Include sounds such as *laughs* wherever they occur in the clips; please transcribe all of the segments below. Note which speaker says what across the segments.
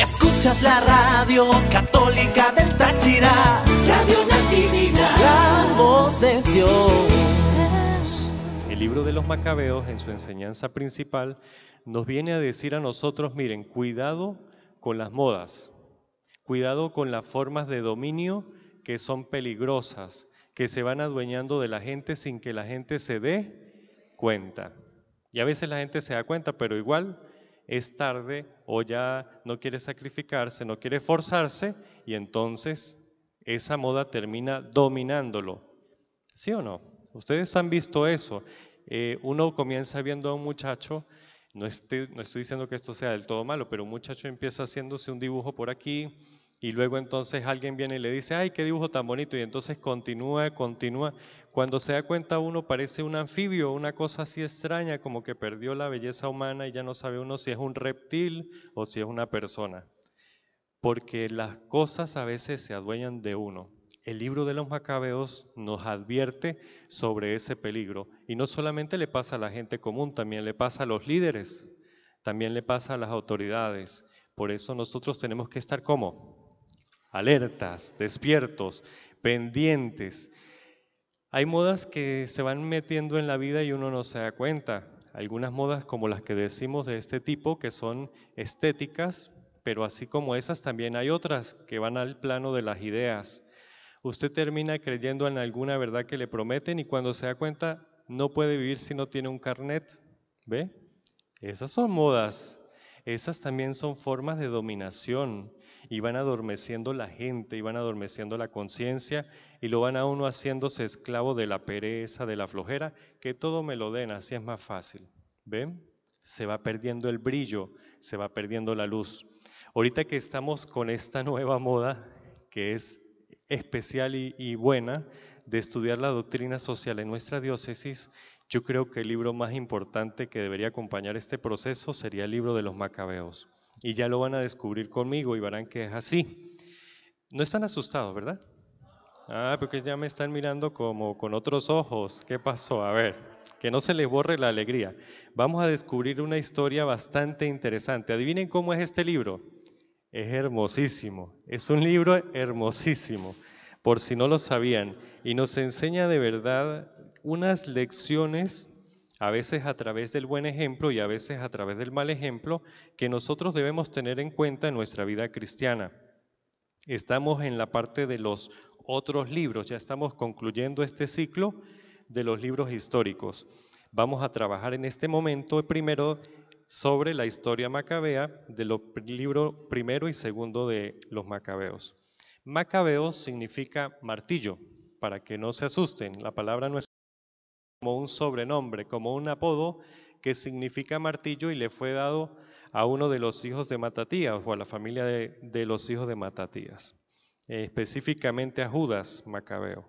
Speaker 1: Escuchas la radio católica del Táchira, Radio Natividad, la voz de Dios. El libro de los Macabeos, en su enseñanza principal, nos viene a decir a nosotros, miren, cuidado con las modas, cuidado con las formas de dominio que son peligrosas, que se van adueñando de la gente sin que la gente se dé cuenta. Y a veces la gente se da cuenta, pero igual es tarde o ya no quiere sacrificarse, no quiere forzarse y entonces esa moda termina dominándolo. ¿Sí o no? Ustedes han visto eso. Eh, uno comienza viendo a un muchacho, no estoy, no estoy diciendo que esto sea del todo malo, pero un muchacho empieza haciéndose un dibujo por aquí, y luego entonces alguien viene y le dice, ay, qué dibujo tan bonito. Y entonces continúa, continúa. Cuando se da cuenta uno parece un anfibio, una cosa así extraña, como que perdió la belleza humana y ya no sabe uno si es un reptil o si es una persona. Porque las cosas a veces se adueñan de uno. El libro de los macabeos nos advierte sobre ese peligro. Y no solamente le pasa a la gente común, también le pasa a los líderes, también le pasa a las autoridades. Por eso nosotros tenemos que estar como alertas, despiertos, pendientes. Hay modas que se van metiendo en la vida y uno no se da cuenta. Algunas modas como las que decimos de este tipo que son estéticas, pero así como esas también hay otras que van al plano de las ideas. Usted termina creyendo en alguna verdad que le prometen y cuando se da cuenta no puede vivir si no tiene un carnet. ¿Ve? Esas son modas. Esas también son formas de dominación y van adormeciendo la gente, y van adormeciendo la conciencia, y lo van a uno haciéndose esclavo de la pereza, de la flojera, que todo me lo den, así es más fácil. ¿Ven? Se va perdiendo el brillo, se va perdiendo la luz. Ahorita que estamos con esta nueva moda, que es especial y, y buena, de estudiar la doctrina social en nuestra diócesis, yo creo que el libro más importante que debería acompañar este proceso sería el libro de los macabeos y ya lo van a descubrir conmigo y verán que es así. No están asustados, ¿verdad? Ah, porque ya me están mirando como con otros ojos. ¿Qué pasó? A ver, que no se les borre la alegría. Vamos a descubrir una historia bastante interesante. Adivinen cómo es este libro. Es hermosísimo. Es un libro hermosísimo, por si no lo sabían. Y nos enseña de verdad unas lecciones a veces a través del buen ejemplo y a veces a través del mal ejemplo, que nosotros debemos tener en cuenta en nuestra vida cristiana. Estamos en la parte de los otros libros, ya estamos concluyendo este ciclo de los libros históricos. Vamos a trabajar en este momento primero sobre la historia macabea de los libros primero y segundo de los macabeos. Macabeo significa martillo, para que no se asusten, la palabra no es como un sobrenombre, como un apodo que significa martillo y le fue dado a uno de los hijos de Matatías o a la familia de, los hijos de Matatías, eh, específicamente a Judas Macabeo.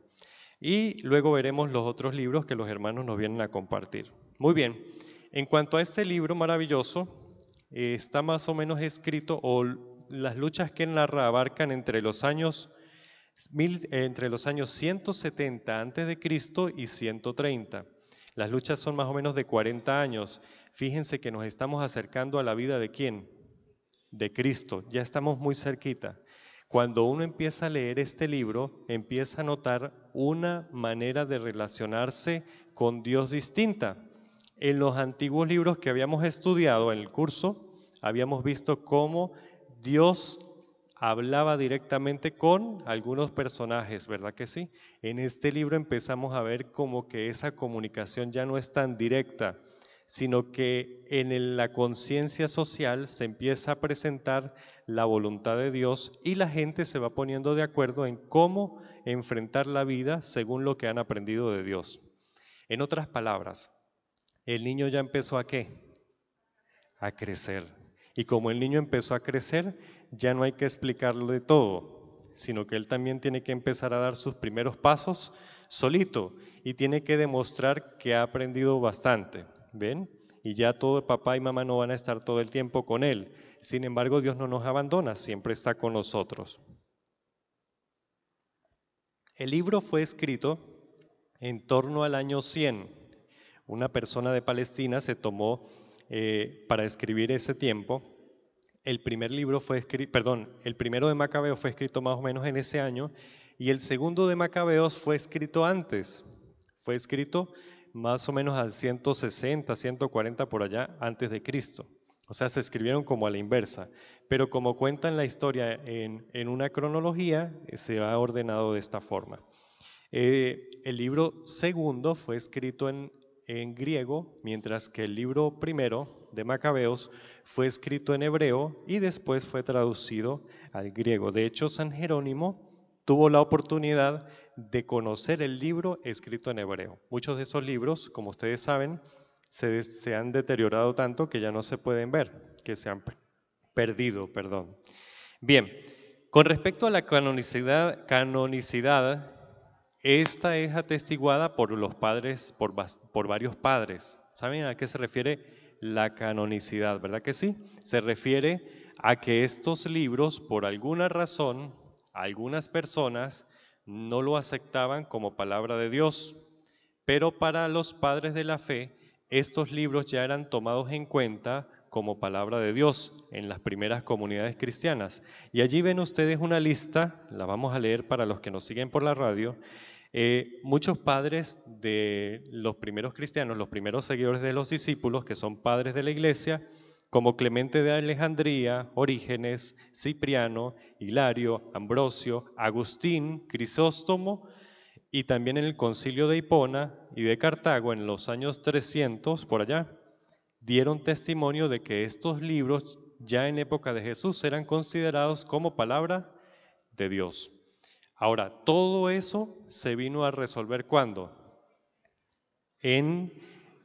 Speaker 1: Y luego veremos los otros libros que los hermanos nos vienen a compartir. Muy bien, en cuanto a este libro maravilloso, eh, está más o menos escrito o las luchas que narra abarcan entre los años entre los años 170 a.C. y 130. Las luchas son más o menos de 40 años. Fíjense que nos estamos acercando a la vida de quién? De Cristo. Ya estamos muy cerquita. Cuando uno empieza a leer este libro, empieza a notar una manera de relacionarse con Dios distinta. En los antiguos libros que habíamos estudiado en el curso, habíamos visto cómo Dios hablaba directamente con algunos personajes, ¿verdad que sí? En este libro empezamos a ver como que esa comunicación ya no es tan directa, sino que en la conciencia social se empieza a presentar la voluntad de Dios y la gente se va poniendo de acuerdo en cómo enfrentar la vida según lo que han aprendido de Dios. En otras palabras, el niño ya empezó a qué? A crecer y como el niño empezó a crecer, ya no hay que explicarlo de todo, sino que él también tiene que empezar a dar sus primeros pasos solito y tiene que demostrar que ha aprendido bastante. ¿Ven? Y ya todo papá y mamá no van a estar todo el tiempo con él. Sin embargo, Dios no nos abandona, siempre está con nosotros. El libro fue escrito en torno al año 100. Una persona de Palestina se tomó eh, para escribir ese tiempo. El primer libro fue escrito, perdón, el primero de Macabeo fue escrito más o menos en ese año y el segundo de Macabeos fue escrito antes. Fue escrito más o menos al 160, 140 por allá antes de Cristo. O sea, se escribieron como a la inversa. Pero como cuentan la historia en, una cronología, eh, se ha ordenado de esta forma. Eh, el libro segundo fue escrito en en griego, mientras que el libro primero de Macabeos fue escrito en hebreo y después fue traducido al griego. De hecho, San Jerónimo tuvo la oportunidad de conocer el libro escrito en hebreo. Muchos de esos libros, como ustedes saben, se, se han deteriorado tanto que ya no se pueden ver, que se han perdido, perdón. Bien, con respecto a la canonicidad, canonicidad esta es atestiguada por los padres, por, varios padres. ¿Saben a qué se refiere la canonicidad? ¿Verdad que sí? Se refiere a que estos libros, por alguna razón, algunas personas no lo aceptaban como palabra de Dios, pero para los padres de la fe, estos libros ya eran tomados en cuenta como palabra de Dios en las primeras comunidades cristianas. Y allí ven ustedes una lista, la vamos a leer para los que nos siguen por la radio. Eh, muchos padres de los primeros cristianos, los primeros seguidores de los discípulos, que son padres de la iglesia, como Clemente de Alejandría, Orígenes, Cipriano, Hilario, Ambrosio, Agustín, Crisóstomo, y también en el concilio de Hipona y de Cartago en los años 300, por allá, dieron testimonio de que estos libros ya en época de Jesús eran considerados como palabra de Dios. Ahora, todo eso se vino a resolver cuando? En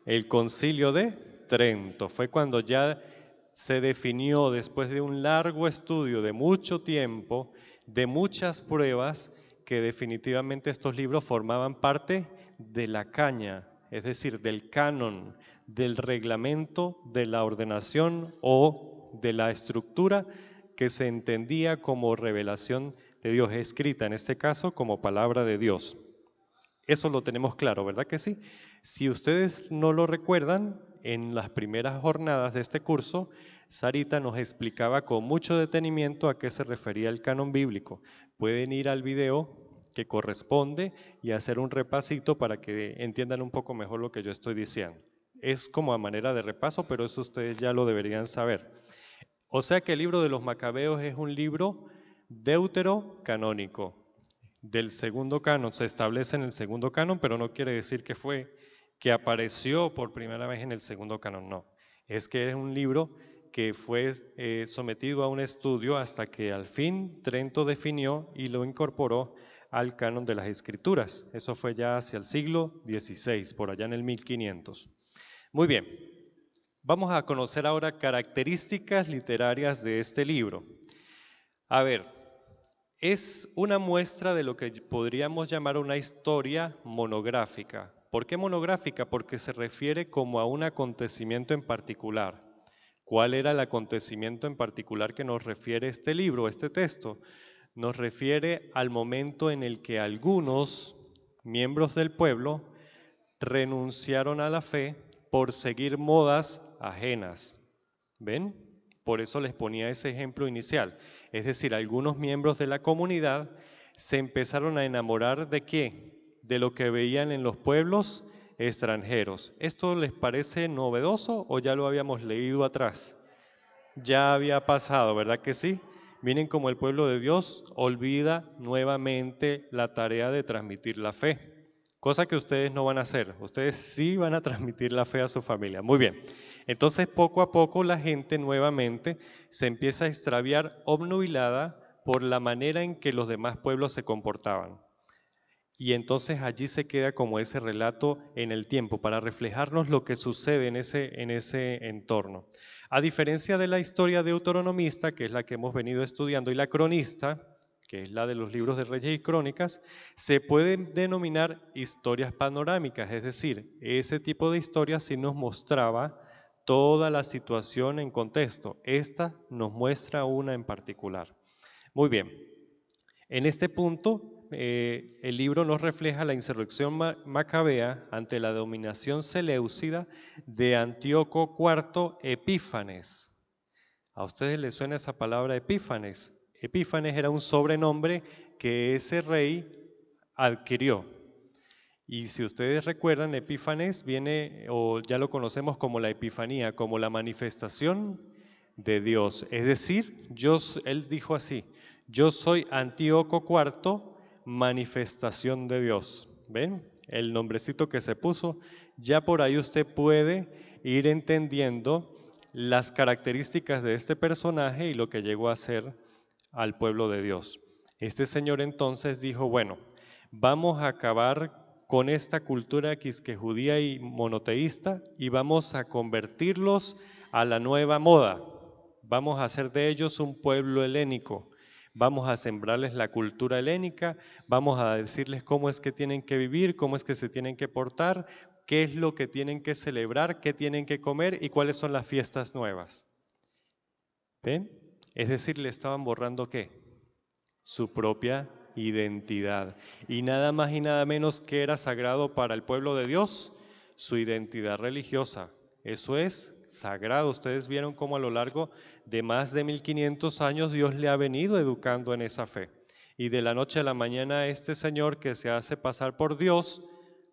Speaker 1: el concilio de Trento. Fue cuando ya se definió, después de un largo estudio de mucho tiempo, de muchas pruebas, que definitivamente estos libros formaban parte de la caña es decir, del canon, del reglamento, de la ordenación o de la estructura que se entendía como revelación de Dios, escrita en este caso como palabra de Dios. Eso lo tenemos claro, ¿verdad que sí? Si ustedes no lo recuerdan, en las primeras jornadas de este curso, Sarita nos explicaba con mucho detenimiento a qué se refería el canon bíblico. Pueden ir al video que corresponde y hacer un repasito para que entiendan un poco mejor lo que yo estoy diciendo. Es como a manera de repaso, pero eso ustedes ya lo deberían saber. O sea que el libro de los macabeos es un libro deuterocanónico, del segundo canon. Se establece en el segundo canon, pero no quiere decir que fue que apareció por primera vez en el segundo canon, no. Es que es un libro que fue eh, sometido a un estudio hasta que al fin Trento definió y lo incorporó al canon de las escrituras. Eso fue ya hacia el siglo XVI, por allá en el 1500. Muy bien, vamos a conocer ahora características literarias de este libro. A ver, es una muestra de lo que podríamos llamar una historia monográfica. ¿Por qué monográfica? Porque se refiere como a un acontecimiento en particular. ¿Cuál era el acontecimiento en particular que nos refiere este libro, este texto? nos refiere al momento en el que algunos miembros del pueblo renunciaron a la fe por seguir modas ajenas. ¿Ven? Por eso les ponía ese ejemplo inicial. Es decir, algunos miembros de la comunidad se empezaron a enamorar de qué? De lo que veían en los pueblos extranjeros. ¿Esto les parece novedoso o ya lo habíamos leído atrás? Ya había pasado, ¿verdad que sí? Miren como el pueblo de Dios, olvida nuevamente la tarea de transmitir la fe. Cosa que ustedes no van a hacer. Ustedes sí van a transmitir la fe a su familia. Muy bien. Entonces poco a poco la gente nuevamente se empieza a extraviar obnubilada por la manera en que los demás pueblos se comportaban. Y entonces allí se queda como ese relato en el tiempo, para reflejarnos lo que sucede en ese, en ese entorno. A diferencia de la historia deuteronomista, que es la que hemos venido estudiando, y la cronista, que es la de los libros de Reyes y Crónicas, se pueden denominar historias panorámicas, es decir, ese tipo de historias sí nos mostraba toda la situación en contexto. Esta nos muestra una en particular. Muy bien, en este punto eh, el libro nos refleja la insurrección macabea ante la dominación seleucida de Antíoco IV Epífanes. ¿A ustedes les suena esa palabra Epífanes? Epífanes era un sobrenombre que ese rey adquirió. Y si ustedes recuerdan, Epífanes viene, o ya lo conocemos como la Epifanía, como la manifestación de Dios. Es decir, él dijo así, yo soy Antíoco IV manifestación de Dios. ¿Ven? El nombrecito que se puso. Ya por ahí usted puede ir entendiendo las características de este personaje y lo que llegó a ser al pueblo de Dios. Este señor entonces dijo, bueno, vamos a acabar con esta cultura judía y monoteísta y vamos a convertirlos a la nueva moda. Vamos a hacer de ellos un pueblo helénico, vamos a sembrarles la cultura helénica, vamos a decirles cómo es que tienen que vivir, cómo es que se tienen que portar, qué es lo que tienen que celebrar, qué tienen que comer y cuáles son las fiestas nuevas. ¿Ven? Es decir, le estaban borrando qué? Su propia identidad. Y nada más y nada menos que era sagrado para el pueblo de Dios, su identidad religiosa. Eso es sagrado. Ustedes vieron cómo a lo largo de más de 1500 años Dios le ha venido educando en esa fe. Y de la noche a la mañana este Señor que se hace pasar por Dios,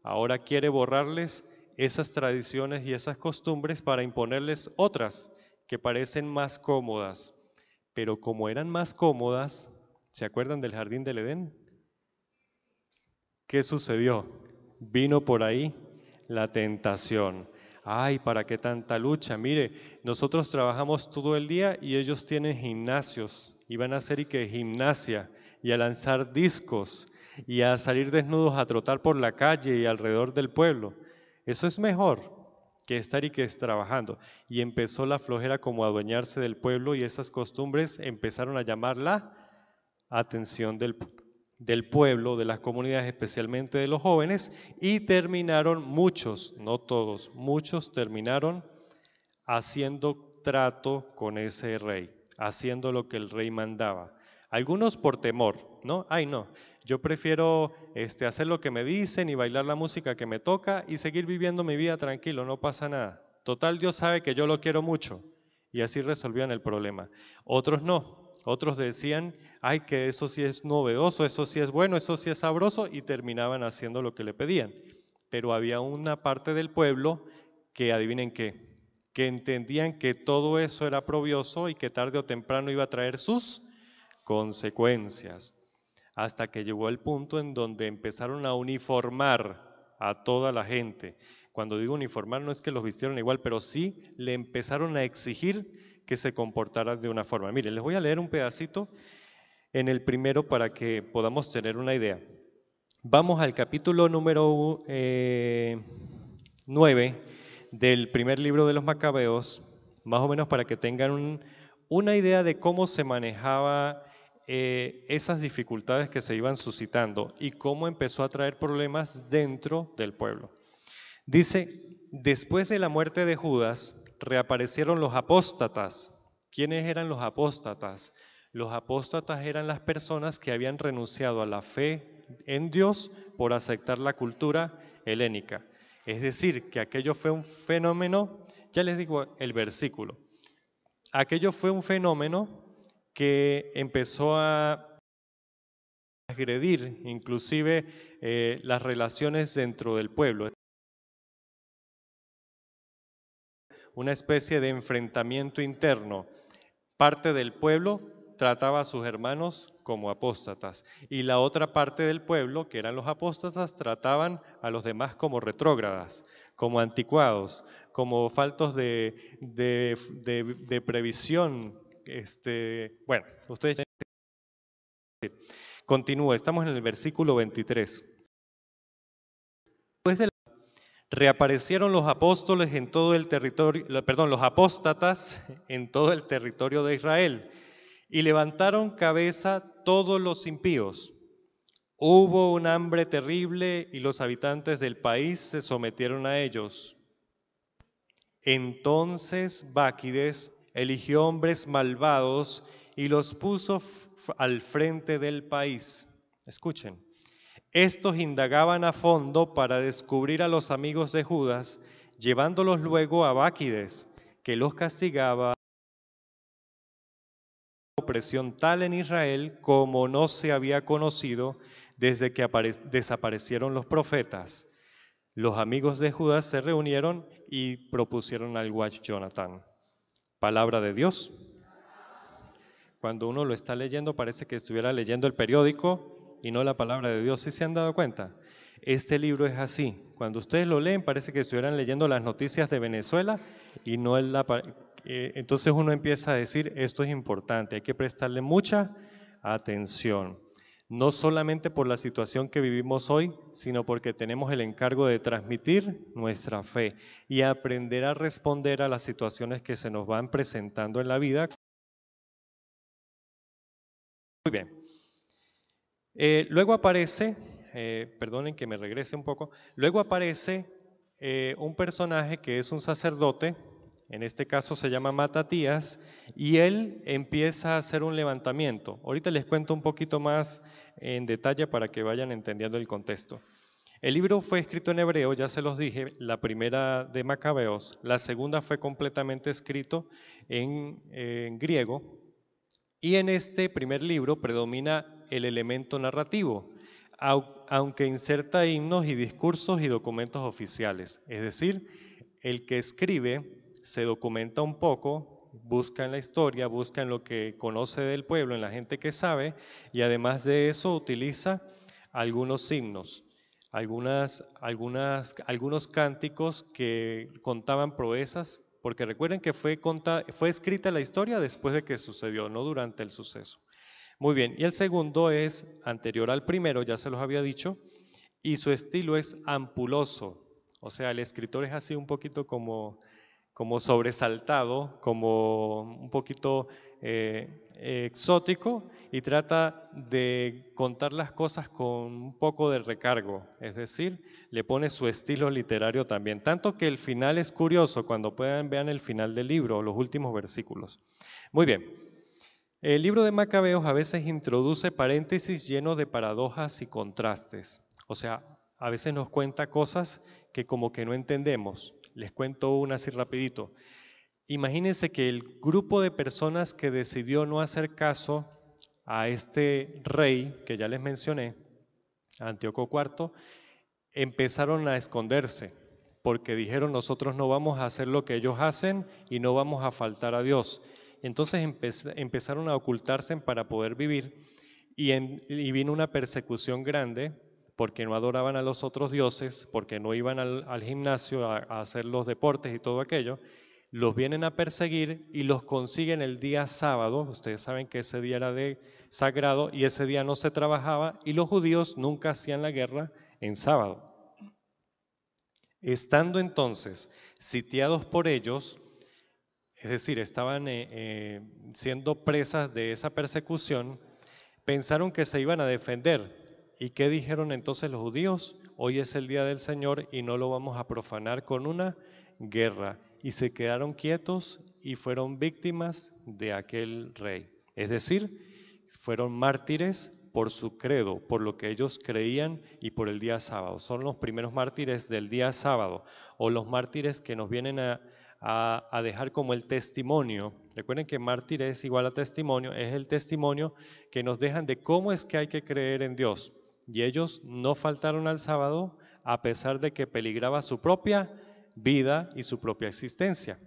Speaker 1: ahora quiere borrarles esas tradiciones y esas costumbres para imponerles otras que parecen más cómodas. Pero como eran más cómodas, ¿se acuerdan del jardín del Edén? ¿Qué sucedió? Vino por ahí la tentación ay, ¿para qué tanta lucha? Mire, nosotros trabajamos todo el día y ellos tienen gimnasios y van a hacer y que gimnasia y a lanzar discos y a salir desnudos a trotar por la calle y alrededor del pueblo. Eso es mejor que estar y que es trabajando. Y empezó la flojera como a adueñarse del pueblo y esas costumbres empezaron a llamar la atención del, del pueblo, de las comunidades, especialmente de los jóvenes, y terminaron muchos, no todos, muchos terminaron haciendo trato con ese rey, haciendo lo que el rey mandaba. Algunos por temor, ¿no? Ay, no, yo prefiero este, hacer lo que me dicen y bailar la música que me toca y seguir viviendo mi vida tranquilo, no pasa nada. Total, Dios sabe que yo lo quiero mucho. Y así resolvían el problema. Otros no, otros decían, ay, que eso sí es novedoso, eso sí es bueno, eso sí es sabroso, y terminaban haciendo lo que le pedían. Pero había una parte del pueblo que, adivinen qué, que entendían que todo eso era probioso y que tarde o temprano iba a traer sus consecuencias. Hasta que llegó el punto en donde empezaron a uniformar a toda la gente. Cuando digo uniformar no es que los vistieron igual, pero sí le empezaron a exigir que se comportara de una forma. Miren, les voy a leer un pedacito en el primero para que podamos tener una idea. Vamos al capítulo número 9 eh, del primer libro de los Macabeos, más o menos para que tengan una idea de cómo se manejaba eh, esas dificultades que se iban suscitando y cómo empezó a traer problemas dentro del pueblo. Dice, después de la muerte de Judas, reaparecieron los apóstatas. ¿Quiénes eran los apóstatas? Los apóstatas eran las personas que habían renunciado a la fe en Dios por aceptar la cultura helénica. Es decir, que aquello fue un fenómeno, ya les digo el versículo, aquello fue un fenómeno que empezó a agredir inclusive eh, las relaciones dentro del pueblo. una especie de enfrentamiento interno. Parte del pueblo trataba a sus hermanos como apóstatas y la otra parte del pueblo, que eran los apóstatas, trataban a los demás como retrógradas, como anticuados, como faltos de, previsión. Este, bueno, ustedes Continúa, estamos en el versículo 23 reaparecieron los apóstoles en todo el territorio, perdón, los apóstatas en todo el territorio de Israel y levantaron cabeza todos los impíos. Hubo un hambre terrible y los habitantes del país se sometieron a ellos. Entonces Báquides eligió hombres malvados y los puso al frente del país. Escuchen. Estos indagaban a fondo para descubrir a los amigos de Judas, llevándolos luego a Báquides, que los castigaba opresión tal en Israel como no se había conocido desde que desaparecieron los profetas. Los amigos de Judas se reunieron y propusieron al Watch Jonathan. Palabra de Dios. Cuando uno lo está leyendo parece que estuviera leyendo el periódico y no la palabra de Dios. si se han dado cuenta? Este libro es así. Cuando ustedes lo leen parece que estuvieran leyendo las noticias de Venezuela y no es la... Eh, entonces uno empieza a decir, esto es importante, hay que prestarle mucha atención. No solamente por la situación que vivimos hoy, sino porque tenemos el encargo de transmitir nuestra fe y aprender a responder a las situaciones que se nos van presentando en la vida. Muy bien. Eh, luego aparece, eh, perdonen que me regrese un poco, luego aparece eh, un personaje que es un sacerdote, en este caso se llama Matatías, y él empieza a hacer un levantamiento. Ahorita les cuento un poquito más en detalle para que vayan entendiendo el contexto. El libro fue escrito en hebreo, ya se los dije, la primera de Macabeos, la segunda fue completamente escrito en, en griego, y en este primer libro predomina el elemento narrativo, aunque inserta himnos y discursos y documentos oficiales. Es decir, el que escribe se documenta un poco, busca en la historia, busca en lo que conoce del pueblo, en la gente que sabe, y además de eso utiliza algunos himnos, algunas, algunas, algunos cánticos que contaban proezas, porque recuerden que fue escrita la historia después de que sucedió, no durante el suceso. Muy bien, y el segundo es anterior al primero, ya se los había dicho, y su estilo es ampuloso. O sea, el escritor es así un poquito como, sobresaltado, como un poquito eh, exótico y trata de contar las cosas con un poco de recargo, es decir, le pone su estilo literario también, tanto que el final es curioso, cuando puedan vean el final del libro, los últimos versículos. Muy bien, el libro de Macabeos a veces introduce paréntesis llenos de paradojas y contrastes. O sea, a veces nos cuenta cosas que como que no entendemos. Les cuento una así rapidito. Imagínense que el grupo de personas que decidió no hacer caso a este rey que ya les mencioné, Antíoco IV, empezaron a esconderse porque dijeron nosotros no vamos a hacer lo que ellos hacen y no vamos a faltar a Dios. Entonces empezaron a ocultarse para poder vivir y, vino una persecución grande porque no adoraban a los otros dioses, porque no iban al, gimnasio a hacer los deportes y todo aquello. Los vienen a perseguir y los consiguen el día sábado. Ustedes saben que ese día era de sagrado y ese día no se trabajaba y los judíos nunca hacían la guerra en sábado. Estando entonces sitiados por ellos, es decir, estaban eh, eh, siendo presas de esa persecución, pensaron que se iban a defender. ¿Y qué dijeron entonces los judíos? Hoy es el día del Señor y no lo vamos a profanar con una guerra. Y se quedaron quietos y fueron víctimas de aquel rey. Es decir, fueron mártires por su credo, por lo que ellos creían y por el día sábado. Son los primeros mártires del día sábado o los mártires que nos vienen a, a, dejar como el testimonio. Recuerden que mártir es igual a testimonio, es el testimonio que nos dejan de cómo es que hay que creer en Dios. Y ellos no faltaron al sábado a pesar de que peligraba su propia vida y su propia existencia.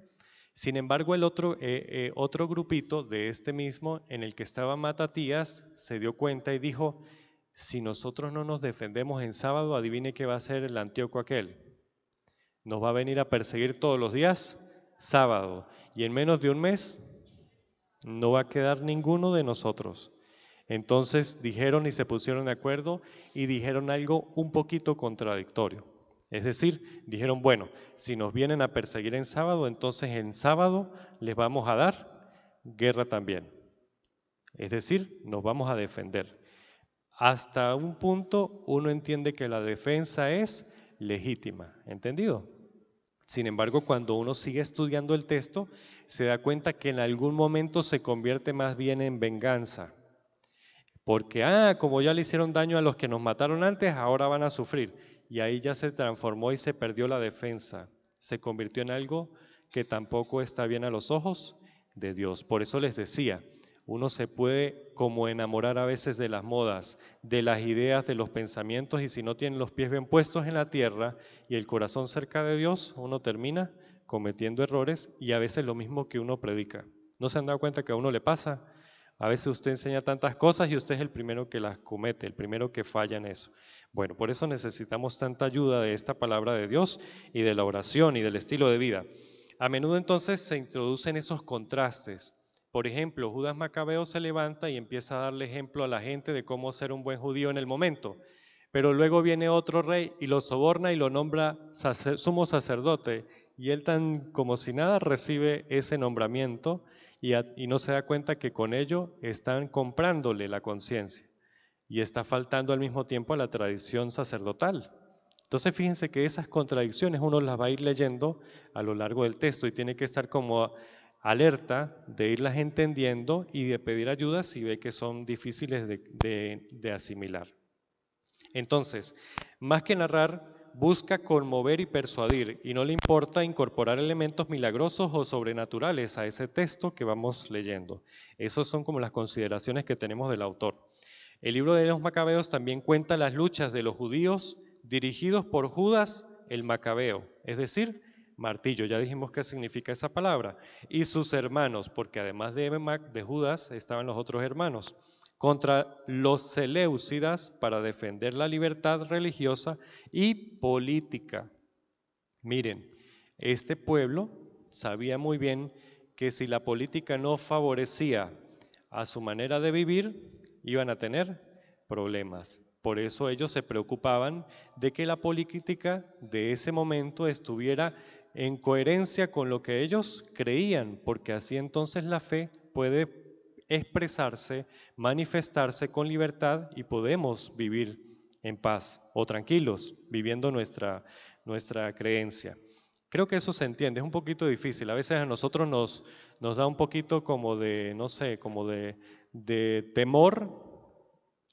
Speaker 1: Sin embargo, el otro, eh, eh, otro grupito de este mismo, en el que estaba Matatías, se dio cuenta y dijo, si nosotros no nos defendemos en sábado, adivine qué va a ser el Antíoco aquel nos va a venir a perseguir todos los días sábado. Y en menos de un mes no va a quedar ninguno de nosotros. Entonces dijeron y se pusieron de acuerdo y dijeron algo un poquito contradictorio. Es decir, dijeron, bueno, si nos vienen a perseguir en sábado, entonces en sábado les vamos a dar guerra también. Es decir, nos vamos a defender. Hasta un punto uno entiende que la defensa es legítima, ¿entendido? Sin embargo, cuando uno sigue estudiando el texto, se da cuenta que en algún momento se convierte más bien en venganza. Porque, ah, como ya le hicieron daño a los que nos mataron antes, ahora van a sufrir. Y ahí ya se transformó y se perdió la defensa. Se convirtió en algo que tampoco está bien a los ojos de Dios. Por eso les decía, uno se puede como enamorar a veces de las modas, de las ideas, de los pensamientos, y si no tiene los pies bien puestos en la tierra y el corazón cerca de Dios, uno termina cometiendo errores y a veces lo mismo que uno predica. ¿No se han dado cuenta que a uno le pasa? A veces usted enseña tantas cosas y usted es el primero que las comete, el primero que falla en eso. Bueno, por eso necesitamos tanta ayuda de esta palabra de Dios y de la oración y del estilo de vida. A menudo entonces se introducen esos contrastes por ejemplo, Judas Macabeo se levanta y empieza a darle ejemplo a la gente de cómo ser un buen judío en el momento. Pero luego viene otro rey y lo soborna y lo nombra sumo sacerdote. Y él tan como si nada recibe ese nombramiento y, y no se da cuenta que con ello están comprándole la conciencia. Y está faltando al mismo tiempo a la tradición sacerdotal. Entonces fíjense que esas contradicciones uno las va a ir leyendo a lo largo del texto y tiene que estar como alerta, de irlas entendiendo y de pedir ayuda si ve que son difíciles de, asimilar. Entonces, más que narrar, busca conmover y persuadir y no le importa incorporar elementos milagrosos o sobrenaturales a ese texto que vamos leyendo. Esas son como las consideraciones que tenemos del autor. El libro de los Macabeos también cuenta las luchas de los judíos dirigidos por Judas el Macabeo, es decir, martillo. Ya dijimos qué significa esa palabra. Y sus hermanos, porque además de de Judas, estaban los otros hermanos, contra los Seleucidas para defender la libertad religiosa y política. Miren, este pueblo sabía muy bien que si la política no favorecía a su manera de vivir, iban a tener problemas. Por eso ellos se preocupaban de que la política de ese momento estuviera en coherencia con lo que ellos creían, porque así entonces la fe puede expresarse, manifestarse con libertad y podemos vivir en paz o tranquilos, viviendo nuestra, nuestra creencia. Creo que eso se entiende, es un poquito difícil. A veces a nosotros nos, nos da un poquito como de, no sé, como de, de temor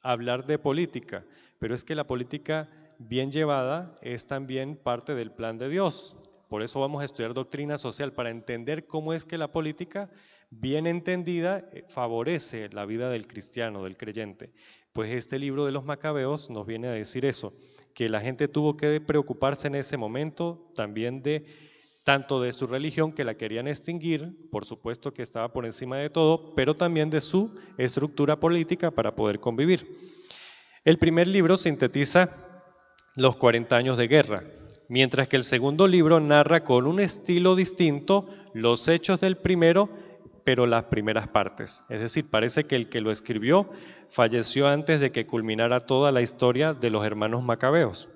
Speaker 1: hablar de política, pero es que la política bien llevada es también parte del plan de Dios. Por eso vamos a estudiar doctrina social, para entender cómo es que la política, bien entendida, eh, favorece la vida del cristiano, del creyente. Pues este libro de los macabeos nos viene a decir eso, que la gente tuvo que preocuparse en ese momento también de tanto de su religión que la querían extinguir, por supuesto que estaba por encima de todo, pero también de su estructura política para poder convivir. El primer libro sintetiza los 40 años de guerra, mientras que el segundo libro narra con un estilo distinto los hechos del primero, pero las primeras partes. Es decir, parece que el que lo escribió falleció antes de que culminara toda la historia de los hermanos macabeos.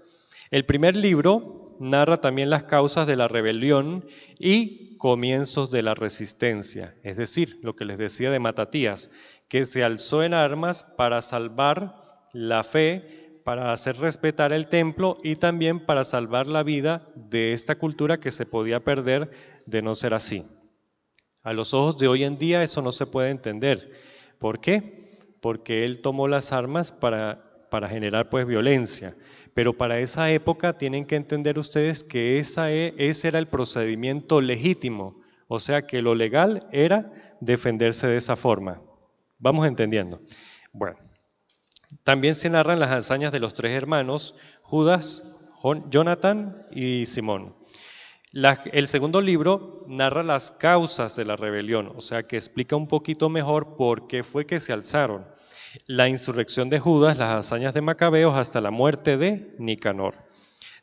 Speaker 1: El primer libro narra también las causas de la rebelión y comienzos de la resistencia, es decir, lo que les decía de Matatías, que se alzó en armas para salvar la fe para hacer respetar el templo y también para salvar la vida de esta cultura que se podía perder de no ser así. A los ojos de hoy en día eso no se puede entender. ¿Por qué? Porque él tomó las armas para, para generar pues violencia. Pero para esa época tienen que entender ustedes que esa, e, ese era el procedimiento legítimo. O sea que lo legal era defenderse de esa forma. Vamos entendiendo. Bueno. También se narran las hazañas de los tres hermanos, Judas, Jonathan y Simón. el segundo libro narra las causas de la rebelión, o sea que explica un poquito mejor por qué fue que se alzaron. La insurrección de Judas, las hazañas de Macabeos hasta la muerte de Nicanor.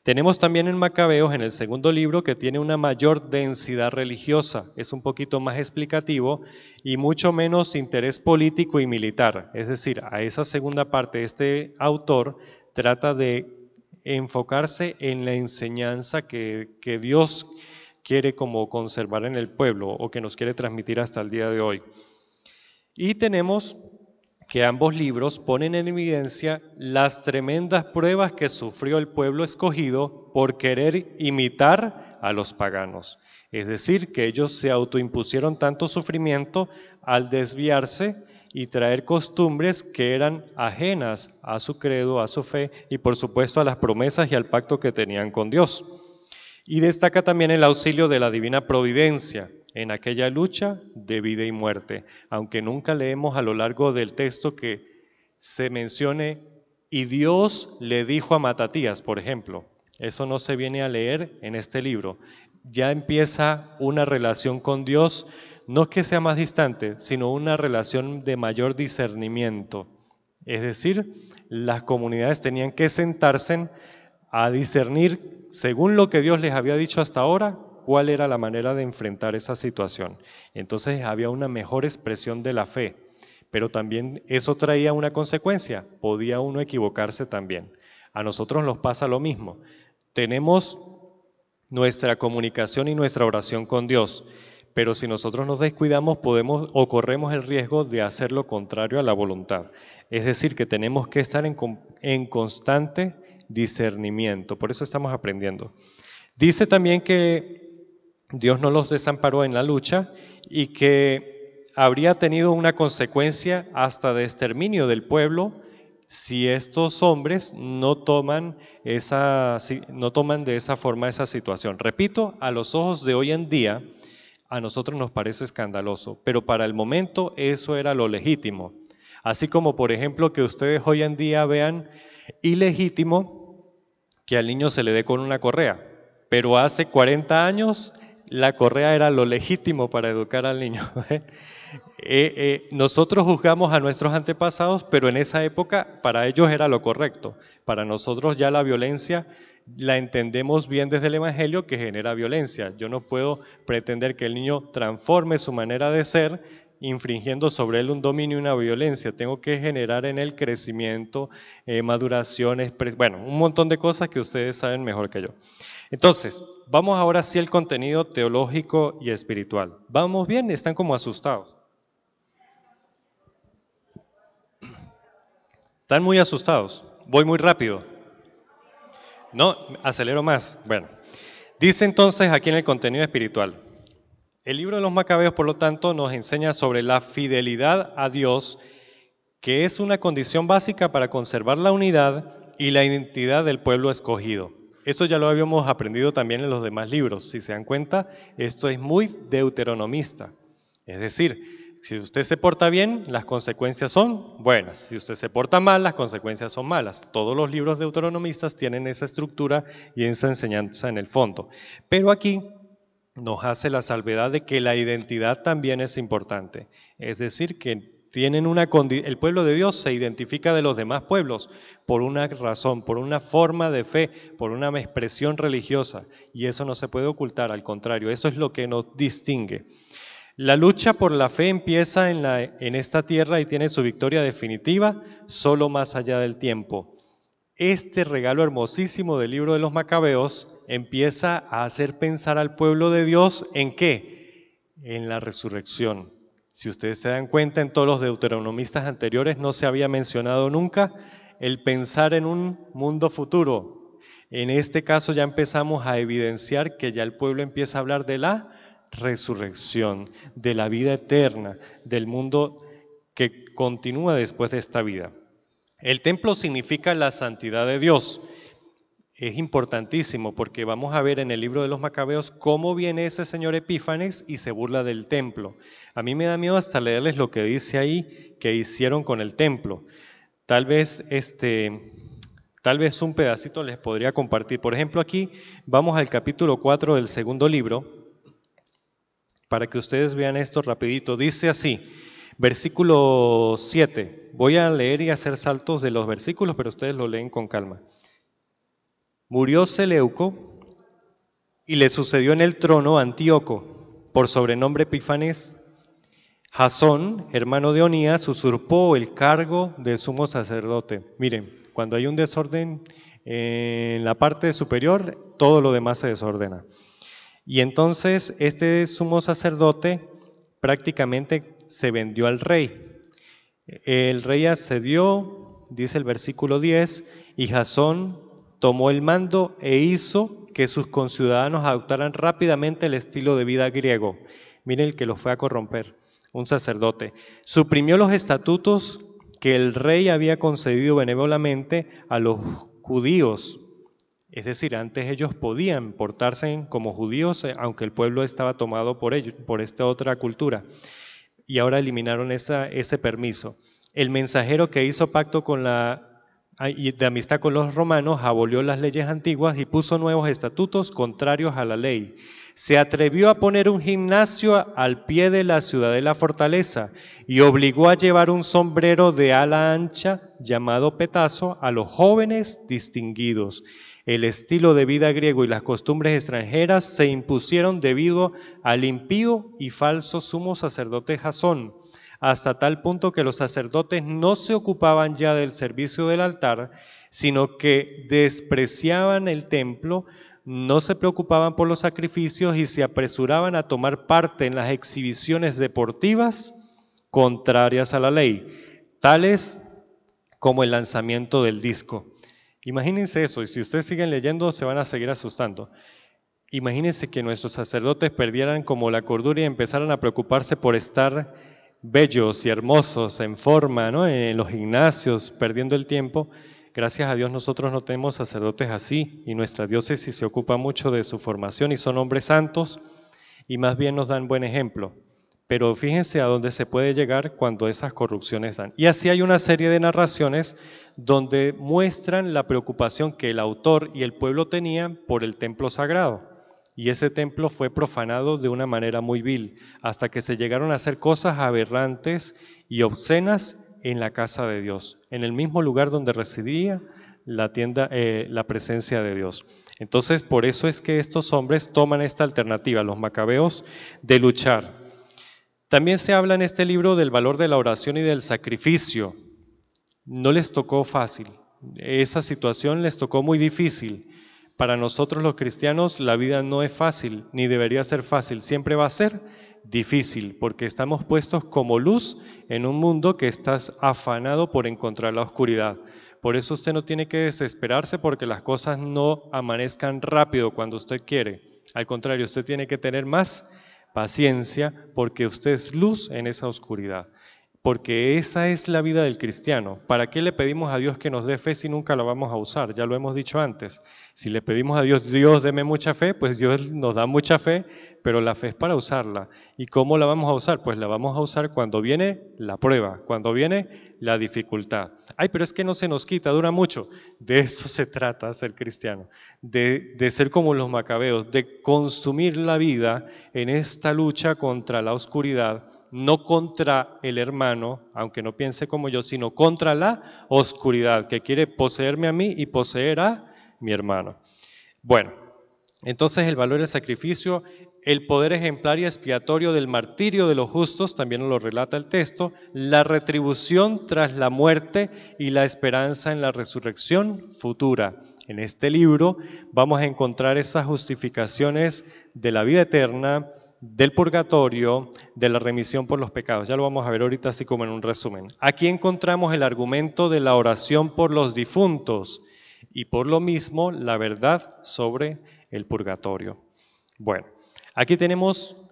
Speaker 1: Tenemos también en Macabeos, en el segundo libro, que tiene una mayor densidad religiosa, es un poquito más explicativo y mucho menos interés político y militar. Es decir, a esa segunda parte este autor trata de enfocarse en la enseñanza que, Dios quiere como conservar en el pueblo o que nos quiere transmitir hasta el día de hoy. Y tenemos que ambos libros ponen en evidencia las tremendas pruebas que sufrió el pueblo escogido por querer imitar a los paganos. Es decir, que ellos se autoimpusieron tanto sufrimiento al desviarse y traer costumbres que eran ajenas a su credo, a su fe y por supuesto a las promesas y al pacto que tenían con Dios. Y destaca también el auxilio de la divina providencia en aquella lucha de vida y muerte, aunque nunca leemos a lo largo del texto que se mencione y Dios le dijo a Matatías, por ejemplo. Eso no se viene a leer en este libro. Ya empieza una relación con Dios, no que sea más distante, sino una relación de mayor discernimiento. Es decir, las comunidades tenían que sentarse a discernir, según lo que Dios les había dicho hasta ahora, cuál era la manera de enfrentar esa situación. Entonces había una mejor expresión de la fe, pero también eso traía una consecuencia, podía uno equivocarse también. A nosotros nos pasa lo mismo. Tenemos nuestra comunicación y nuestra oración con Dios, pero si nosotros nos descuidamos podemos o corremos el riesgo de hacer lo contrario a la voluntad. Es decir, que tenemos que estar en, en constante discernimiento. Por eso estamos aprendiendo. Dice también que Dios no los desamparó en la lucha y que habría tenido una consecuencia hasta de exterminio del pueblo si estos hombres no toman, esa, no toman de esa forma esa situación. Repito, a los ojos de hoy en día, a nosotros nos parece escandaloso, pero para el momento eso era lo legítimo. Así como, por ejemplo, que ustedes hoy en día vean ilegítimo que al niño se le dé con una correa, pero hace 40 años la correa era lo legítimo para educar al niño. *laughs* ¿eh? Eh, eh, nosotros juzgamos a nuestros antepasados, pero en esa época para ellos era lo correcto. Para nosotros ya la violencia la entendemos bien desde el Evangelio que genera violencia. Yo no puedo pretender que el niño transforme su manera de ser infringiendo sobre él un dominio y una violencia. Tengo que generar en él crecimiento, eh, maduración, bueno, un montón de cosas que ustedes saben mejor que yo. Entonces, vamos ahora sí al contenido teológico y espiritual. ¿Vamos bien? ¿Están como asustados? ¿Están muy asustados? ¿Voy muy rápido? No, acelero más. Bueno, dice entonces aquí en el contenido espiritual, el libro de los Macabeos, por lo tanto, nos enseña sobre la fidelidad a Dios, que es una condición básica para conservar la unidad y la identidad del pueblo escogido. Eso ya lo habíamos aprendido también en los demás libros. Si se dan cuenta, esto es muy deuteronomista. Es decir, si usted se porta bien, las consecuencias son buenas. Si usted se porta mal, las consecuencias son malas. Todos los libros deuteronomistas tienen esa estructura y esa enseñanza en el fondo. Pero aquí nos hace la salvedad de que la identidad también es importante. Es decir, que tienen una el pueblo de Dios se identifica de los demás pueblos por una razón, por una forma de fe, por una expresión religiosa. Y eso no se puede ocultar, al contrario, eso es lo que nos distingue. La lucha por la fe empieza en, la, en esta tierra y tiene su victoria definitiva solo más allá del tiempo este regalo hermosísimo del libro de los macabeos empieza a hacer pensar al pueblo de Dios en qué? En la resurrección. Si ustedes se dan cuenta, en todos los deuteronomistas anteriores no se había mencionado nunca el pensar en un mundo futuro. En este caso ya empezamos a evidenciar que ya el pueblo empieza a hablar de la resurrección, de la vida eterna, del mundo que continúa después de esta vida. El templo significa la santidad de Dios. Es importantísimo porque vamos a ver en el libro de los Macabeos cómo viene ese señor Epífanes y se burla del templo. A mí me da miedo hasta leerles lo que dice ahí que hicieron con el templo. Tal vez este Tal vez un pedacito les podría compartir. Por ejemplo, aquí vamos al capítulo 4 del segundo libro, para que ustedes vean esto rapidito. Dice así, Versículo 7. Voy a leer y hacer saltos de los versículos, pero ustedes lo leen con calma. Murió Seleuco y le sucedió en el trono Antíoco, por sobrenombre Epifanes. Jasón, hermano de Onías, usurpó el cargo de sumo sacerdote. Miren, cuando hay un desorden en la parte superior, todo lo demás se desordena. Y entonces este sumo sacerdote prácticamente se vendió al rey. El rey accedió, dice el versículo 10, y Jasón tomó el mando e hizo que sus conciudadanos adoptaran rápidamente el estilo de vida griego. Miren el que los fue a corromper, un sacerdote. Suprimió los estatutos que el rey había concedido benévolamente a los judíos. Es decir, antes ellos podían portarse como judíos, eh, aunque el pueblo estaba tomado por ellos, por esta otra cultura y ahora eliminaron esa, ese permiso. El mensajero que hizo pacto con la de amistad con los romanos abolió las leyes antiguas y puso nuevos estatutos contrarios a la ley. Se atrevió a poner un gimnasio al pie de la ciudad de la fortaleza y obligó a llevar un sombrero de ala ancha llamado petazo a los jóvenes distinguidos el estilo de vida griego y las costumbres extranjeras se impusieron debido al impío y falso sumo sacerdote Jasón, hasta tal punto que los sacerdotes no se ocupaban ya del servicio del altar, sino que despreciaban el templo, no se preocupaban por los sacrificios y se apresuraban a tomar parte en las exhibiciones deportivas contrarias a la ley, tales como el lanzamiento del disco. Imagínense eso, y si ustedes siguen leyendo se van a seguir asustando. Imagínense que nuestros sacerdotes perdieran como la cordura y empezaran a preocuparse por estar bellos y hermosos, en forma, ¿no? en los gimnasios, perdiendo el tiempo. Gracias a Dios nosotros no tenemos sacerdotes así y nuestra diócesis se ocupa mucho de su formación y son hombres santos y más bien nos dan buen ejemplo. Pero fíjense a dónde se puede llegar cuando esas corrupciones dan. Y así hay una serie de narraciones donde muestran la preocupación que el autor y el pueblo tenían por el templo sagrado. Y ese templo fue profanado de una manera muy vil, hasta que se llegaron a hacer cosas aberrantes y obscenas en la casa de Dios, en el mismo lugar donde residía la tienda, eh, la presencia de Dios. Entonces, por eso es que estos hombres toman esta alternativa, los macabeos, de luchar también se habla en este libro del valor de la oración y del sacrificio. No les tocó fácil, esa situación les tocó muy difícil. Para nosotros los cristianos la vida no es fácil, ni debería ser fácil, siempre va a ser difícil, porque estamos puestos como luz en un mundo que estás afanado por encontrar la oscuridad. Por eso usted no tiene que desesperarse porque las cosas no amanezcan rápido cuando usted quiere. Al contrario, usted tiene que tener más paciencia, porque usted es luz en esa oscuridad porque esa es la vida del cristiano. ¿Para qué le pedimos a Dios que nos dé fe si nunca la vamos a usar? Ya lo hemos dicho antes. Si le pedimos a Dios, Dios, deme mucha fe, pues Dios nos da mucha fe, pero la fe es para usarla. ¿Y cómo la vamos a usar? Pues la vamos a usar cuando viene la prueba, cuando viene la dificultad. Ay, pero es que no se nos quita, dura mucho. De eso se trata ser cristiano, de, de ser como los macabeos, de consumir la vida en esta lucha contra la oscuridad no contra el hermano, aunque no piense como yo, sino contra la oscuridad que quiere poseerme a mí y poseer a mi hermano. Bueno, entonces el valor del sacrificio, el poder ejemplar y expiatorio del martirio de los justos, también lo relata el texto, la retribución tras la muerte y la esperanza en la resurrección futura. En este libro vamos a encontrar esas justificaciones de la vida eterna, del purgatorio, de la remisión por los pecados. Ya lo vamos a ver ahorita así como en un resumen. Aquí encontramos el argumento de la oración por los difuntos y por lo mismo la verdad sobre el purgatorio. Bueno, aquí tenemos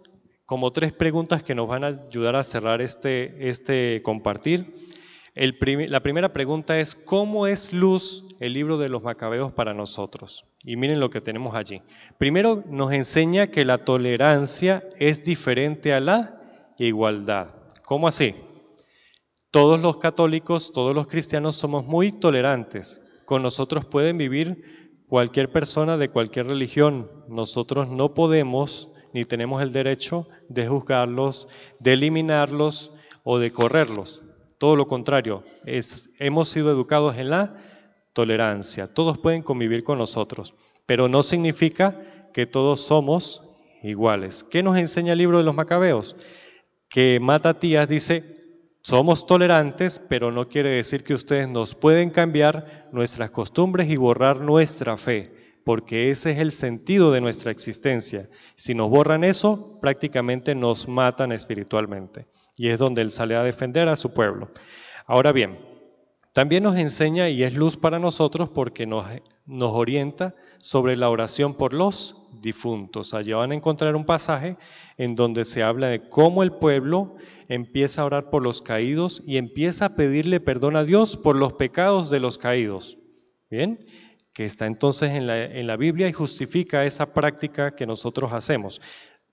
Speaker 1: como tres preguntas que nos van a ayudar a cerrar este, este compartir la primera pregunta es, ¿cómo es luz el libro de los macabeos para nosotros? Y miren lo que tenemos allí. Primero nos enseña que la tolerancia es diferente a la igualdad. ¿Cómo así? Todos los católicos, todos los cristianos somos muy tolerantes. Con nosotros pueden vivir cualquier persona de cualquier religión. Nosotros no podemos ni tenemos el derecho de juzgarlos, de eliminarlos o de correrlos. Todo lo contrario, hemos sido educados en la tolerancia. Todos pueden convivir con nosotros, pero no significa que todos somos iguales. ¿Qué nos enseña el libro de los macabeos? Que Matatías dice, somos tolerantes, pero no quiere decir que ustedes nos pueden cambiar nuestras costumbres y borrar nuestra fe porque ese es el sentido de nuestra existencia. Si nos borran eso, prácticamente nos matan espiritualmente. Y es donde Él sale a defender a su pueblo. Ahora bien, también nos enseña y es luz para nosotros porque nos, nos orienta sobre la oración por los difuntos. Allí van a encontrar un pasaje en donde se habla de cómo el pueblo empieza a orar por los caídos y empieza a pedirle perdón a Dios por los pecados de los caídos. Bien, que está entonces en la, Biblia y justifica esa práctica que nosotros hacemos.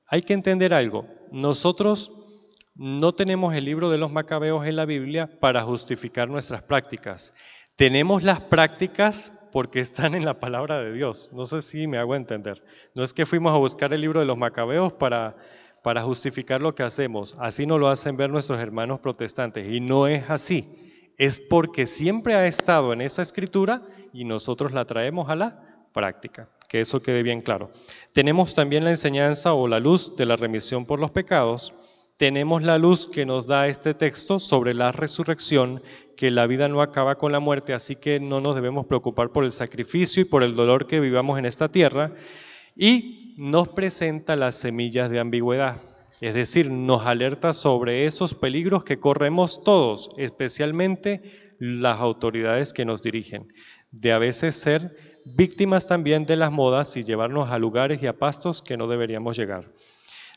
Speaker 1: Hay que entender algo, nosotros no tenemos el libro de los macabeos en la Biblia para justificar nuestras prácticas. Tenemos las prácticas porque están en la palabra de Dios. No sé si me hago entender. No es que fuimos a buscar el libro de los macabeos para, para justificar lo que hacemos. Así no lo hacen ver nuestros hermanos protestantes. Y no es así es porque siempre ha estado en esa escritura y nosotros la traemos a la práctica. Que eso quede bien claro. Tenemos también la enseñanza o la luz de la remisión por los pecados. Tenemos la luz que nos da este texto sobre la resurrección, que la vida no acaba con la muerte, así que no nos debemos preocupar por el sacrificio y por el dolor que vivamos en esta tierra. Y nos presenta las semillas de ambigüedad es decir, nos alerta sobre esos peligros que corremos todos, especialmente las autoridades que nos dirigen, de a veces ser víctimas también de las modas y llevarnos a lugares y a pastos que no deberíamos llegar.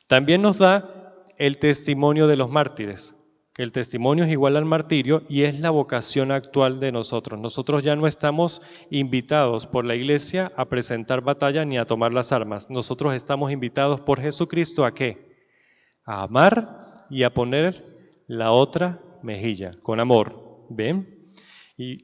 Speaker 1: También nos da el testimonio de los mártires, el testimonio es igual al martirio y es la vocación actual de nosotros. Nosotros ya no estamos invitados por la iglesia a presentar batalla ni a tomar las armas. Nosotros estamos invitados por Jesucristo a qué? a amar y a poner la otra mejilla, con amor. ¿Ven?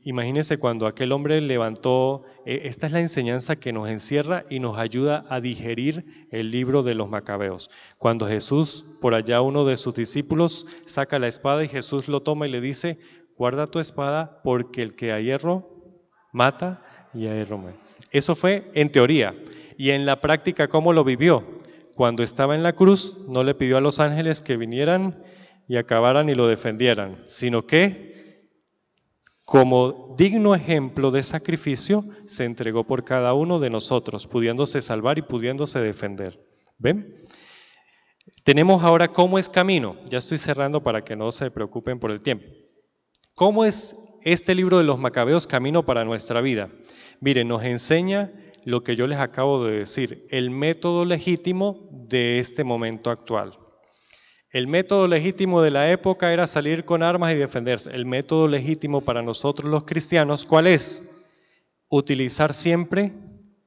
Speaker 1: imagínense cuando aquel hombre levantó, e, esta es la enseñanza que nos encierra y nos ayuda a digerir el libro de los macabeos. Cuando Jesús, por allá uno de sus discípulos, saca la espada y Jesús lo toma y le dice, guarda tu espada porque el que a hierro mata y a hierro Eso fue en teoría. Y en la práctica, ¿cómo lo vivió? Cuando estaba en la cruz, no le pidió a los ángeles que vinieran y acabaran y lo defendieran, sino que, como digno ejemplo de sacrificio, se entregó por cada uno de nosotros, pudiéndose salvar y pudiéndose defender. ¿Ven? Tenemos ahora cómo es camino. Ya estoy cerrando para que no se preocupen por el tiempo. ¿Cómo es este libro de los Macabeos camino para nuestra vida? Miren, nos enseña lo que yo les acabo de decir, el método legítimo de este momento actual. El método legítimo de la época era salir con armas y defenderse. El método legítimo para nosotros los cristianos, ¿cuál es? Utilizar siempre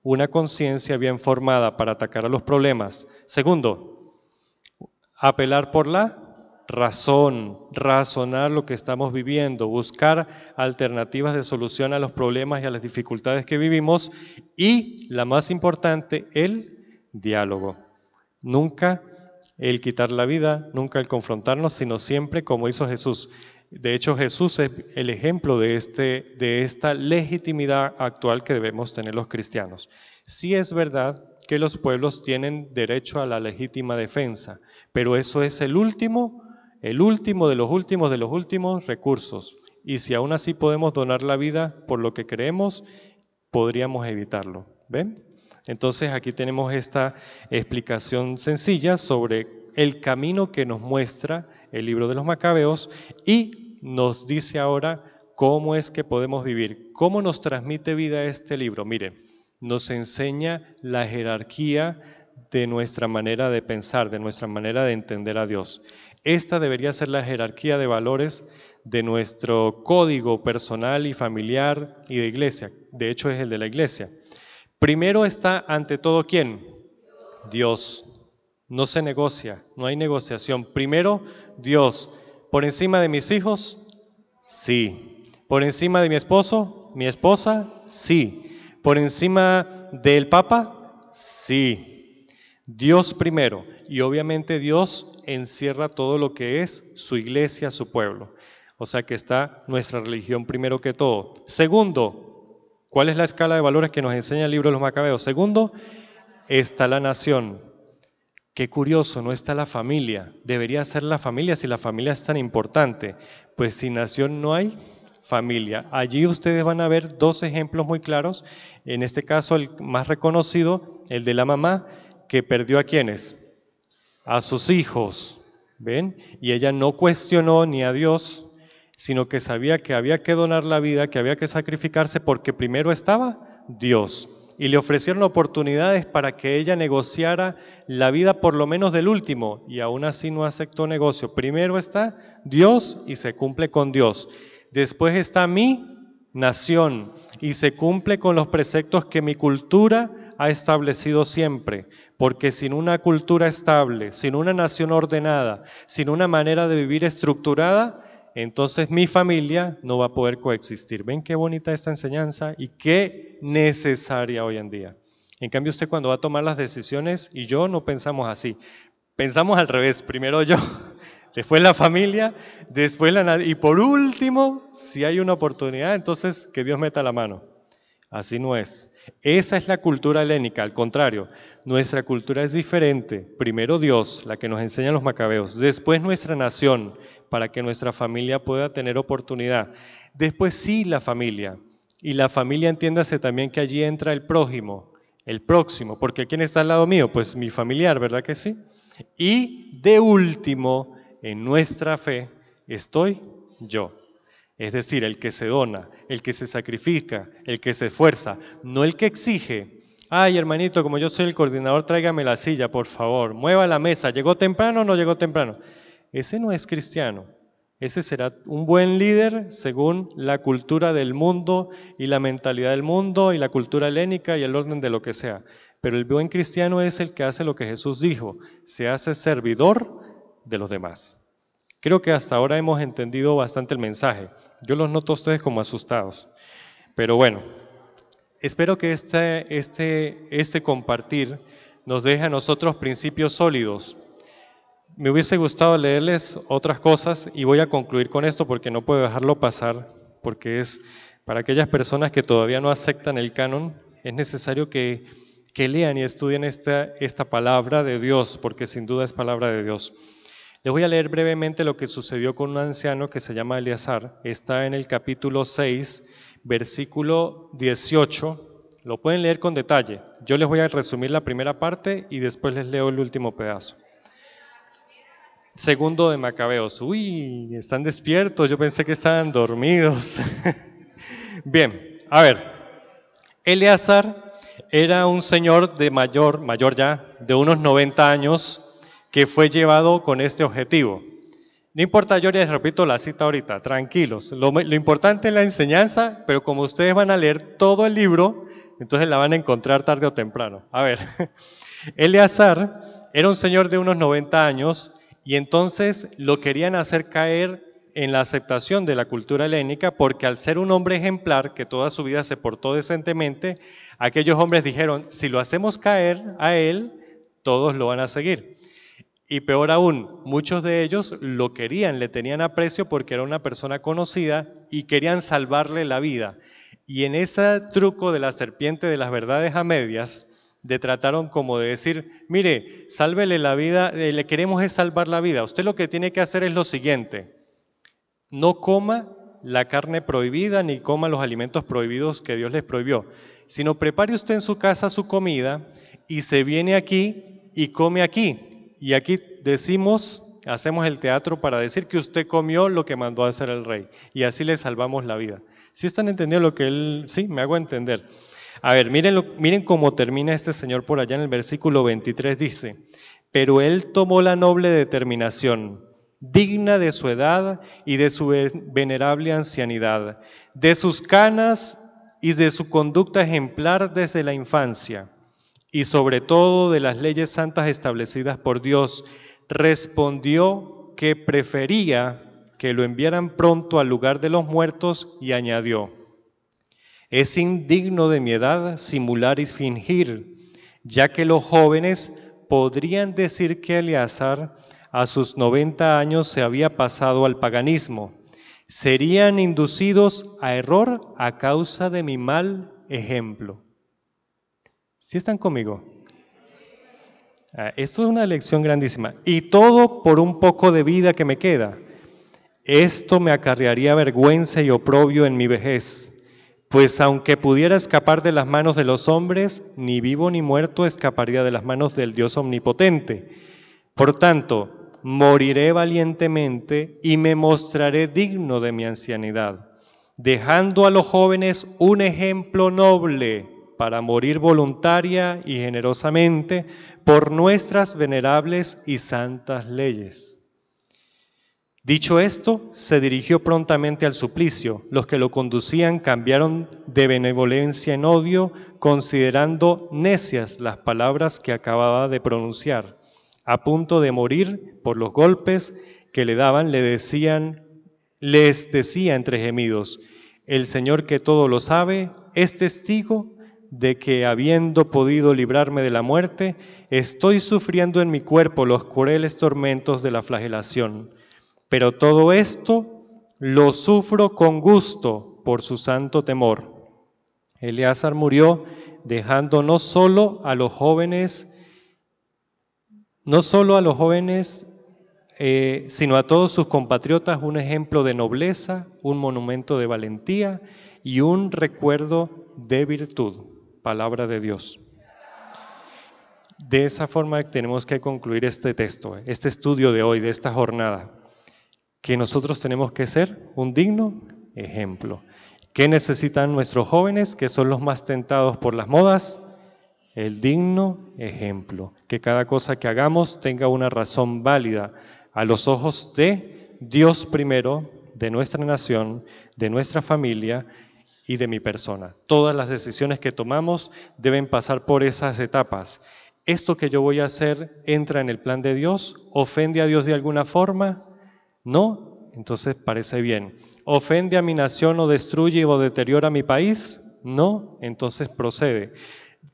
Speaker 1: una conciencia bien formada para atacar a los problemas. Segundo, apelar por la razón, razonar lo que estamos viviendo, buscar alternativas de solución a los problemas y a las dificultades que vivimos y, la más importante, el diálogo. Nunca el quitar la vida, nunca el confrontarnos, sino siempre como hizo Jesús. De hecho, Jesús es el ejemplo de, este, de esta legitimidad actual que debemos tener los cristianos. Sí es verdad que los pueblos tienen derecho a la legítima defensa, pero eso es el último el último de los últimos de los últimos recursos. Y si aún así podemos donar la vida por lo que creemos, podríamos evitarlo. ¿Ven? Entonces aquí tenemos esta explicación sencilla sobre el camino que nos muestra el libro de los macabeos y nos dice ahora cómo es que podemos vivir, cómo nos transmite vida este libro. Miren, nos enseña la jerarquía de nuestra manera de pensar, de nuestra manera de entender a Dios. Esta debería ser la jerarquía de valores de nuestro código personal y familiar y de iglesia. De hecho, es el de la iglesia. Primero está ante todo quién? Dios. No se negocia, no hay negociación. Primero, Dios. ¿Por encima de mis hijos? Sí. ¿Por encima de mi esposo? ¿Mi esposa? Sí. ¿Por encima del Papa? Sí. Dios primero y obviamente Dios encierra todo lo que es su iglesia, su pueblo. O sea que está nuestra religión primero que todo. Segundo, ¿cuál es la escala de valores que nos enseña el libro de los Macabeos? Segundo, está la nación. Qué curioso, no está la familia. Debería ser la familia si la familia es tan importante. Pues sin nación no hay, familia. Allí ustedes van a ver dos ejemplos muy claros. En este caso, el más reconocido, el de la mamá, que perdió a quienes? a sus hijos. ¿Ven? Y ella no cuestionó ni a Dios, sino que sabía que había que donar la vida, que había que sacrificarse porque primero estaba Dios. Y le ofrecieron oportunidades para que ella negociara la vida por lo menos del último. Y aún así no aceptó negocio. Primero está Dios y se cumple con Dios. Después está mi nación y se cumple con los preceptos que mi cultura ha establecido siempre, porque sin una cultura estable, sin una nación ordenada, sin una manera de vivir estructurada, entonces mi familia no va a poder coexistir. ¿Ven qué bonita esta enseñanza y qué necesaria hoy en día? En cambio, usted cuando va a tomar las decisiones, y yo no pensamos así, pensamos al revés, primero yo, *laughs* después la familia, después la... Y por último, si hay una oportunidad, entonces que Dios meta la mano. Así no es. Esa es la cultura helénica, al contrario, nuestra cultura es diferente. Primero Dios, la que nos enseñan los macabeos, después nuestra nación, para que nuestra familia pueda tener oportunidad. Después sí la familia, y la familia entiéndase también que allí entra el prójimo, el próximo, porque ¿quién está al lado mío? Pues mi familiar, ¿verdad que sí? Y de último, en nuestra fe, estoy yo. Es decir, el que se dona, el que se sacrifica, el que se esfuerza, no el que exige. Ay, hermanito, como yo soy el coordinador, tráigame la silla, por favor, mueva la mesa, llegó temprano o no llegó temprano. Ese no es cristiano. Ese será un buen líder según la cultura del mundo y la mentalidad del mundo y la cultura helénica y el orden de lo que sea. Pero el buen cristiano es el que hace lo que Jesús dijo, se hace servidor de los demás. Creo que hasta ahora hemos entendido bastante el mensaje. Yo los noto a ustedes como asustados. Pero bueno, espero que este, este, este, compartir nos deje a nosotros principios sólidos. Me hubiese gustado leerles otras cosas y voy a concluir con esto porque no puedo dejarlo pasar, porque es para aquellas personas que todavía no aceptan el canon, es necesario que, lean y estudien esta palabra de Dios, porque sin duda es palabra de Dios. Les voy a leer brevemente lo que sucedió con un anciano que se llama Eleazar. Está en el capítulo 6, versículo 18. Lo pueden leer con detalle. Yo les voy a resumir la primera parte y después les leo el último pedazo. Segundo de Macabeos. Uy, están despiertos. Yo pensé que estaban dormidos. *laughs* Bien, a ver. Eleazar era un señor de mayor, mayor ya, de unos 90 años que fue llevado con este objetivo. No importa, yo les repito la cita ahorita, tranquilos. Lo, importante es la enseñanza, pero como ustedes van a leer todo el libro, entonces la van a encontrar tarde o temprano. A ver, *laughs* Eleazar era un señor de unos 90 años y entonces lo querían hacer caer en la aceptación de la cultura helénica porque al ser un hombre ejemplar que toda su vida se portó decentemente, aquellos hombres dijeron, si lo hacemos caer a él, todos lo van a seguir. Y peor aún, muchos de ellos lo querían, le tenían aprecio porque era una persona conocida y querían salvarle la vida. Y en ese truco de la serpiente de las verdades a medias, le trataron como de decir, mire, sálvele la vida, eh, le queremos es salvar la vida. Usted lo que tiene que hacer es lo siguiente, no coma la carne prohibida ni coma los alimentos prohibidos que Dios les prohibió, sino prepare usted en su casa su comida y se viene aquí y come aquí. Y aquí decimos, hacemos el teatro para decir que usted comió lo que mandó a hacer el rey. Y así le salvamos la vida. ¿Sí están entendiendo lo que él... Sí, me hago entender. A ver, miren, lo, miren cómo termina este señor por allá en el versículo 23. Dice, pero él tomó la noble determinación digna de su edad y de su venerable ancianidad, de sus canas y de su conducta ejemplar desde la infancia y sobre todo de las leyes santas establecidas por Dios, respondió que prefería que lo enviaran pronto al lugar de los muertos y añadió, es indigno de mi edad simular y fingir, ya que los jóvenes podrían decir que Eleazar a sus 90 años se había pasado al paganismo. Serían inducidos a error a causa de mi mal ejemplo. ¿Sí están conmigo? Ah, esto es una lección grandísima. Y todo por un poco de vida que me queda. Esto me acarrearía vergüenza y oprobio en mi vejez. Pues aunque pudiera escapar de las manos de los hombres, ni vivo ni muerto escaparía de las manos del Dios omnipotente. Por tanto, moriré valientemente y me mostraré digno de mi ancianidad, dejando a los jóvenes un ejemplo noble para morir voluntaria y generosamente por nuestras venerables y santas leyes. Dicho esto, se dirigió prontamente al suplicio. Los que lo conducían cambiaron de benevolencia en odio, considerando necias las palabras que acababa de pronunciar. A punto de morir por los golpes que le daban, le decían, les decía entre gemidos, el Señor que todo lo sabe, es testigo de que habiendo podido librarme de la muerte, estoy sufriendo en mi cuerpo los crueles tormentos de la flagelación. Pero todo esto lo sufro con gusto por su santo temor. Eleazar murió dejando no solo a los jóvenes, no solo a los jóvenes, eh, sino a todos sus compatriotas un ejemplo de nobleza, un monumento de valentía y un recuerdo de virtud palabra de Dios. De esa forma tenemos que concluir este texto, este estudio de hoy, de esta jornada, que nosotros tenemos que ser un digno ejemplo. ¿Qué necesitan nuestros jóvenes que son los más tentados por las modas? El digno ejemplo, que cada cosa que hagamos tenga una razón válida a los ojos de Dios primero, de nuestra nación, de nuestra familia y de mi persona. Todas las decisiones que tomamos deben pasar por esas etapas. ¿Esto que yo voy a hacer entra en el plan de Dios? ¿Ofende a Dios de alguna forma? ¿No? Entonces parece bien. ¿Ofende a mi nación o destruye o deteriora mi país? No, entonces procede.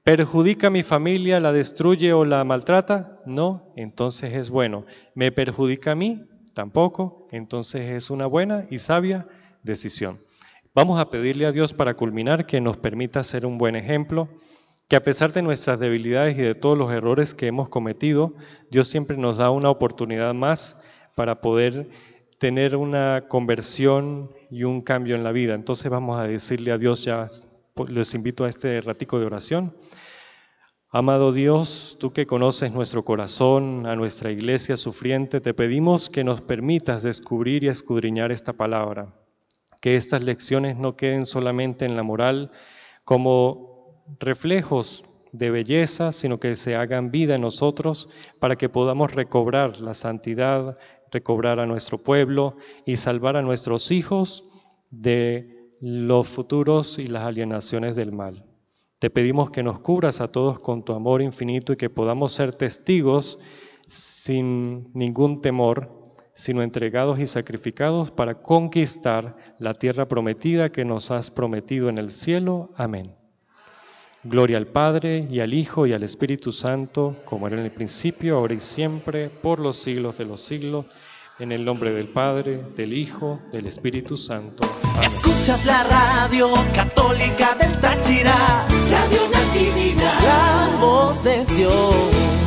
Speaker 1: ¿Perjudica a mi familia, la destruye o la maltrata? No, entonces es bueno. ¿Me perjudica a mí? Tampoco, entonces es una buena y sabia decisión. Vamos a pedirle a Dios para culminar que nos permita ser un buen ejemplo, que a pesar de nuestras debilidades y de todos los errores que hemos cometido, Dios siempre nos da una oportunidad más para poder tener una conversión y un cambio en la vida. Entonces vamos a decirle a Dios ya, pues, les invito a este ratico de oración. Amado Dios, tú que conoces nuestro corazón, a nuestra iglesia sufriente, te pedimos que nos permitas descubrir y escudriñar esta palabra que estas lecciones no queden solamente en la moral como reflejos de belleza, sino que se hagan vida en nosotros para que podamos recobrar la santidad, recobrar a nuestro pueblo y salvar a nuestros hijos de los futuros y las alienaciones del mal. Te pedimos que nos cubras a todos con tu amor infinito y que podamos ser testigos sin ningún temor sino entregados y sacrificados para conquistar la tierra prometida que nos has prometido en el cielo. Amén. Gloria al Padre y al Hijo y al Espíritu Santo, como era en el principio, ahora y siempre, por los siglos de los siglos. En el nombre del Padre, del Hijo, del Espíritu Santo. Escuchas la radio católica del Táchira, Radio Natividad, la voz de Dios.